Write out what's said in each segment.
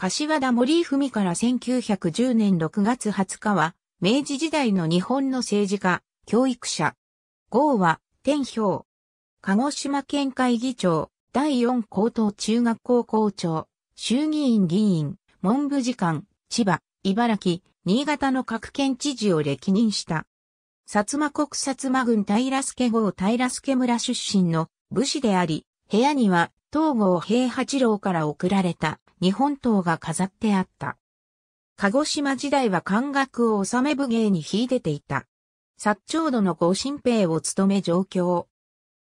柏田森文から1910年6月20日は、明治時代の日本の政治家、教育者。号は、天氷。鹿児島県会議長、第四高等中学校校長、衆議院議員、文部次官、千葉、茨城、新潟の各県知事を歴任した。薩摩国薩摩郡平助郷平助村出身の武士であり、部屋には東郷平八郎から贈られた日本刀が飾ってあった。鹿児島時代は漢学を治め武芸に秀でていた。薩長殿の御神兵を務め上京。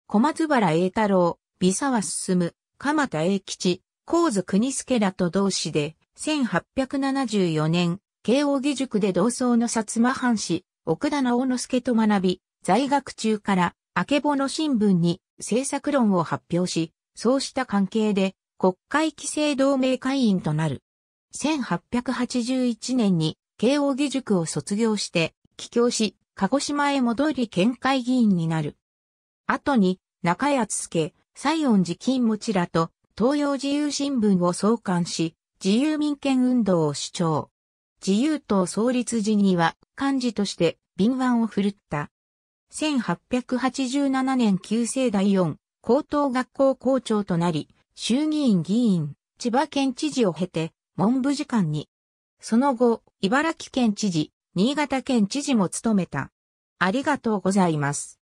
小松原栄太郎、美沢進、鎌田栄吉、高津国助らと同志で、1874年、慶応義塾で同窓の薩摩藩士、奥田直之助と学び、在学中から、あけぼの新聞に政策論を発表し、そうした関係で、国会規制同盟会員となる。1881年に慶応義塾を卒業して、帰郷し、鹿児島へ戻り県会議員になる。後に、中谷助、西園寺金持らと、東洋自由新聞を創刊し、自由民権運動を主張。自由党創立時には、幹事として、敏腕を振るった。1887年旧世第四、高等学校校長となり、衆議院議員、千葉県知事を経て、文部次官に。その後、茨城県知事、新潟県知事も務めた。ありがとうございます。